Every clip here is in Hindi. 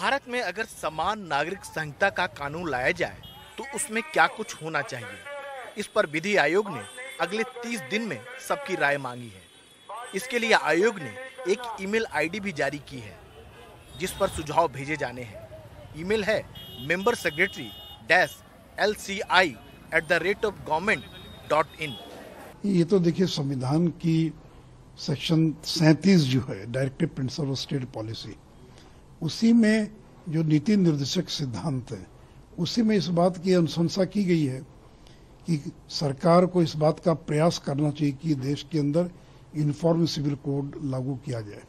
भारत में अगर समान नागरिक संहिता का कानून लाया जाए तो उसमें क्या कुछ होना चाहिए इस पर विधि आयोग ने अगले 30 दिन में सबकी राय मांगी है इसके लिए आयोग ने एक ईमेल आईडी भी जारी की है जिस पर सुझाव भेजे जाने हैं ईमेल है member secretary dash L C I at the rate of government dot in ये तो देखिए संविधान की सेक्शन सैंतीस जो है directive principle of state policy उसी में जो नीति निर्देशक सिद्धांत है उसी में इस बात की अनुशंसा की गई है कि सरकार को इस बात का प्रयास करना चाहिए कि देश के अंदर यूनिफॉर्म सिविल कोड लागू किया जाए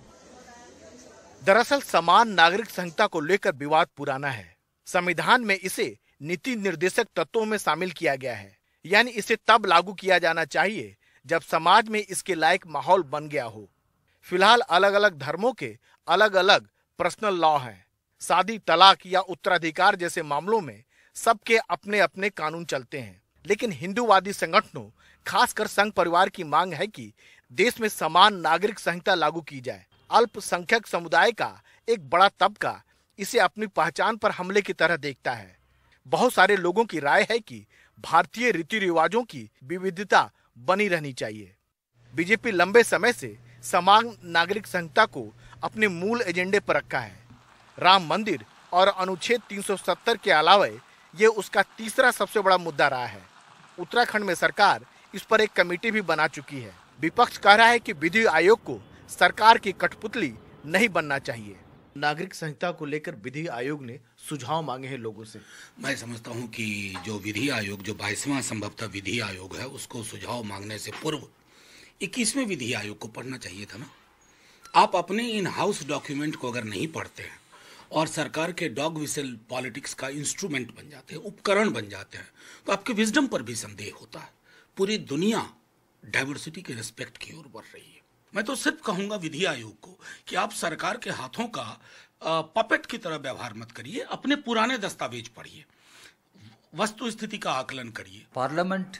दरअसल समान नागरिक संहिता को लेकर विवाद पुराना है संविधान में इसे नीति निर्देशक तत्वों में शामिल किया गया है यानी इसे तब लागू किया जाना चाहिए जब समाज में इसके लायक माहौल बन गया हो फिलहाल अलग अलग धर्मों के अलग अलग पर्सनल लॉ है शादी तलाक या उत्तराधिकार जैसे मामलों में सबके अपने अपने कानून चलते हैं लेकिन हिंदूवादी संगठनों खासकर संघ परिवार की मांग है कि देश में समान नागरिक संहिता लागू की जाए अल्पसंख्यक समुदाय का एक बड़ा तबका इसे अपनी पहचान पर हमले की तरह देखता है बहुत सारे लोगों की राय है कि भारतीय रीति रिवाजों की विविधता बनी रहनी चाहिए बीजेपी लंबे समय से समान नागरिक संहिता को अपने मूल एजेंडे पर रखा है राम मंदिर और अनुच्छेद 370 के अलावा ये उसका तीसरा सबसे बड़ा मुद्दा रहा है उत्तराखंड में सरकार इस पर एक कमेटी भी बना चुकी है विपक्ष कह रहा है कि विधि आयोग को सरकार की कठपुतली नहीं बनना चाहिए नागरिक संहिता को लेकर विधि आयोग ने सुझाव मांगे हैं लोगों से मैं समझता हूं कि जो विधि आयोग जो बाईसवा संभवतः विधि आयोग है उसको सुझाव मांगने से पूर्व इक्कीसवें विधि आयोग को पढ़ना चाहिए था ना आप अपने इन हाउस डॉक्यूमेंट को अगर नहीं पढ़ते हैं और सरकार के डॉग विसल पॉलिटिक्स का इंस्ट्रूमेंट बन जाते हैं उपकरण बन जाते हैं तो आपके विजडम पर भी संदेह होता है पूरी दुनिया डाइवर्सिटी के रिस्पेक्ट की ओर बढ़ रही है मैं तो सिर्फ कहूंगा विधि आयोग को कि आप सरकार के हाथों का पपेट की तरह व्यवहार मत करिए अपने पुराने दस्तावेज पढ़िए वस्तु स्थिति का आकलन करिए पार्लियामेंट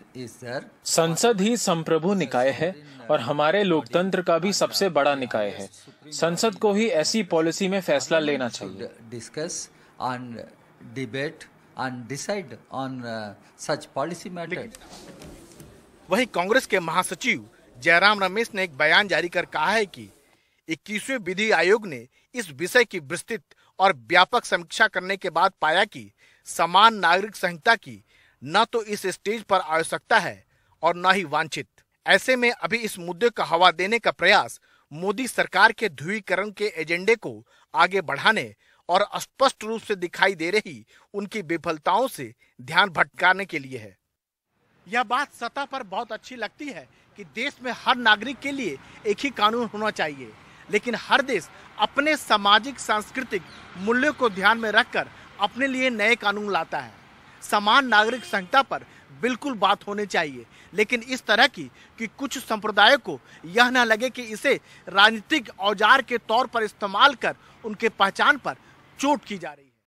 संसद ही संप्रभु निकाय है और हमारे लोकतंत्र का भी सबसे बड़ा निकाय है संसद को ही ऐसी पॉलिसी में फैसला लेना चाहिए discuss on debate on decide on such policy matter वही कांग्रेस के महासचिव जयराम रमेश ने एक बयान जारी कर कहा है कि 21वें विधि आयोग ने इस विषय की विस्तृत और व्यापक समीक्षा करने के बाद पाया कि समान नागरिक संहिता की न तो इस स्टेज पर आवश्यकता है और न ही वांछित ऐसे में अभी इस मुद्दे का हवा देने का प्रयास मोदी सरकार के ध्रुवीकरण के एजेंडे को आगे बढ़ाने और स्पष्ट रूप से दिखाई दे रही उनकी विफलताओं से ध्यान भटकाने के लिए है यह बात सतह पर बहुत अच्छी लगती है कि देश में हर नागरिक के लिए एक ही कानून होना चाहिए लेकिन हर देश अपने सामाजिक सांस्कृतिक मूल्यों को ध्यान में रखकर अपने लिए नए कानून लाता है समान नागरिक संहिता पर बिल्कुल बात होनी चाहिए लेकिन इस तरह की कि कुछ संप्रदायों को यह न लगे कि इसे राजनीतिक औजार के तौर पर इस्तेमाल कर उनके पहचान पर चोट की जा रही है